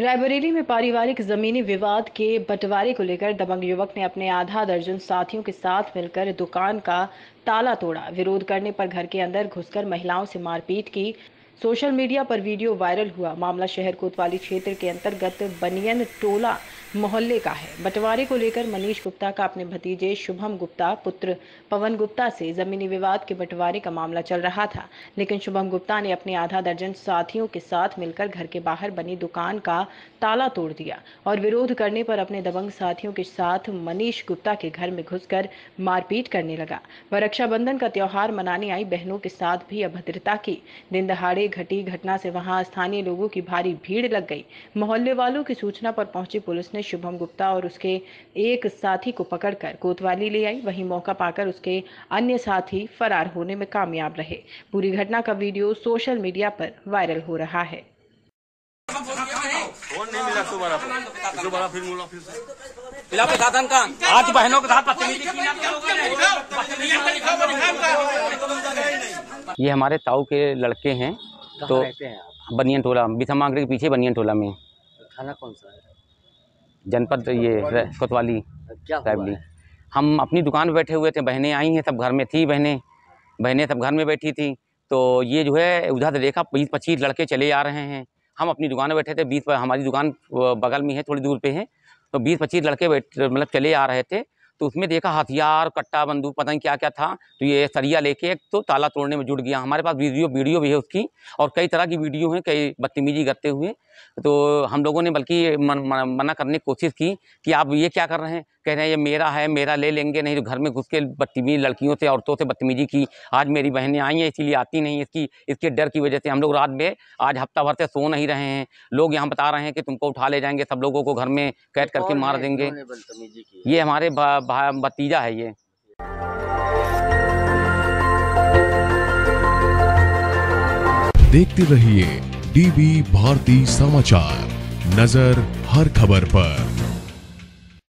रायबरेली में पारिवारिक जमीनी विवाद के बंटवारे को लेकर दबंग युवक ने अपने आधा दर्जन साथियों के साथ मिलकर दुकान का ताला तोड़ा विरोध करने पर घर के अंदर घुसकर महिलाओं से मारपीट की सोशल मीडिया पर वीडियो वायरल हुआ मामला शहर कोतवाली क्षेत्र के अंतर्गत बनियन टोला मोहल्ले का है बंटवारे को लेकर मनीष गुप्ता का अपने भतीजे शुभम गुप्ता पुत्र पवन गुप्ता से जमीनी विवाद के बंटवारे का मामला चल रहा था लेकिन शुभम गुप्ता ने अपने आधा दर्जन साथियों के साथ मिलकर घर के बाहर बनी दुकान का ताला तोड़ दिया और विरोध करने पर अपने दबंग साथियों के साथ मनीष गुप्ता के घर में घुसकर मारपीट करने लगा वह रक्षाबंधन का त्यौहार मनाने आई बहनों के साथ भी अभद्रता की दिन दहाड़े घटी घटना से वहां स्थानीय लोगों की भारी भीड़ लग गई मोहल्ले वालों की सूचना पर पहुंची पुलिस ने उसने शुभम गुप्ता और उसके एक साथी को पकड़कर कोतवाली ले आई वहीं मौका पाकर उसके अन्य साथी फरार होने में कामयाब रहे पूरी घटना का वीडियो सोशल मीडिया पर वायरल हो रहा है ये हमारे ताऊ के लड़के हैं तो बनियन टोला बिथमा के पीछे बनियन टोला में थाना कौन सा है जनपद अच्छा, ये कोतवाली अच्छा, फैमिली हम अपनी दुकान पर बैठे हुए थे बहनें आई हैं सब घर में थी बहनें बहनें सब घर में बैठी थी तो ये जो है उधर से देखा बीस पच्चीस लड़के चले आ रहे हैं हम अपनी दुकान में बैठे थे बीस हमारी दुकान बगल में है थोड़ी दूर पे है तो बीस पच्चीस लड़के बैठ मतलब चले आ रहे थे तो उसमें देखा हथियार कट्टा बंदूक पता नहीं क्या क्या था तो ये सरिया लेके तो ताला तोड़ने में जुट गया हमारे पास वीडियो वीडियो भी है उसकी और कई तरह की वीडियो हैं कई बदतमीजी करते हुए तो हम लोगों ने बल्कि मन, मन, मना करने की कोशिश की कि आप ये क्या कर रहे हैं कह रहे हैं ये मेरा है मेरा ले लेंगे नहीं तो घर में घुस के बदतमीजी लड़कियों से औरतों से बदतमीजी की आज मेरी बहनें आई हैं इसीलिए आती नहीं इसकी इसके डर की वजह से हम लोग रात में आज हफ्ता भर से सो नहीं रहे हैं लोग यहाँ बता रहे हैं कि तुमको उठा ले जाएंगे सब लोगों को घर में कैद करके मार देंगे ये हमारे भतीजा है ये देखते रहिए डीवी भारती समाचार नजर हर खबर पर